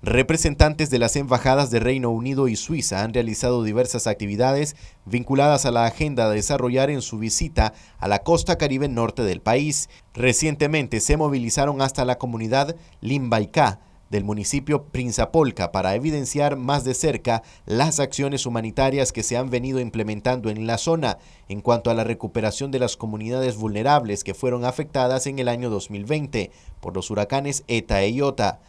Representantes de las embajadas de Reino Unido y Suiza han realizado diversas actividades vinculadas a la agenda de desarrollar en su visita a la costa caribe norte del país. Recientemente se movilizaron hasta la comunidad Limbaicá del municipio Prinzapolca para evidenciar más de cerca las acciones humanitarias que se han venido implementando en la zona en cuanto a la recuperación de las comunidades vulnerables que fueron afectadas en el año 2020 por los huracanes ETA e Iota.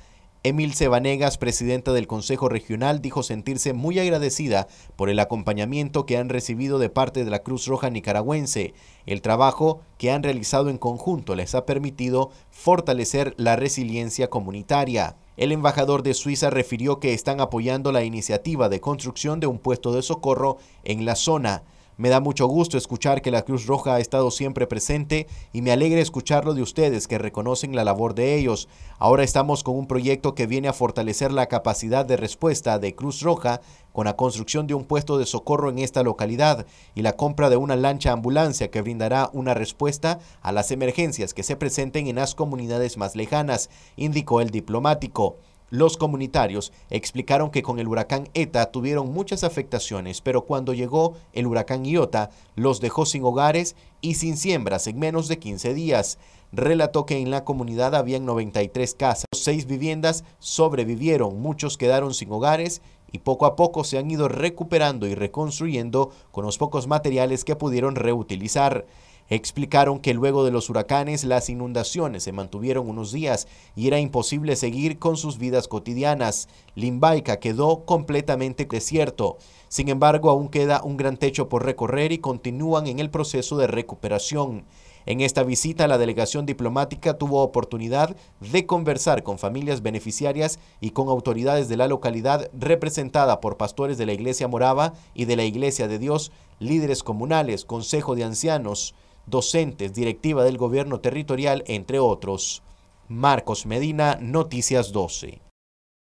Emil Sebanegas, presidenta del Consejo Regional, dijo sentirse muy agradecida por el acompañamiento que han recibido de parte de la Cruz Roja Nicaragüense. El trabajo que han realizado en conjunto les ha permitido fortalecer la resiliencia comunitaria. El embajador de Suiza refirió que están apoyando la iniciativa de construcción de un puesto de socorro en la zona. Me da mucho gusto escuchar que la Cruz Roja ha estado siempre presente y me alegra escucharlo de ustedes que reconocen la labor de ellos. Ahora estamos con un proyecto que viene a fortalecer la capacidad de respuesta de Cruz Roja con la construcción de un puesto de socorro en esta localidad y la compra de una lancha ambulancia que brindará una respuesta a las emergencias que se presenten en las comunidades más lejanas, indicó el diplomático. Los comunitarios explicaron que con el huracán ETA tuvieron muchas afectaciones, pero cuando llegó el huracán Iota los dejó sin hogares y sin siembras en menos de 15 días. Relató que en la comunidad habían 93 casas, seis viviendas sobrevivieron, muchos quedaron sin hogares y poco a poco se han ido recuperando y reconstruyendo con los pocos materiales que pudieron reutilizar. Explicaron que luego de los huracanes las inundaciones se mantuvieron unos días y era imposible seguir con sus vidas cotidianas. Limbaica quedó completamente desierto. Sin embargo, aún queda un gran techo por recorrer y continúan en el proceso de recuperación. En esta visita, la delegación diplomática tuvo oportunidad de conversar con familias beneficiarias y con autoridades de la localidad representada por pastores de la Iglesia Morava y de la Iglesia de Dios, líderes comunales, Consejo de Ancianos, docentes, directiva del gobierno territorial, entre otros. Marcos Medina, Noticias 12.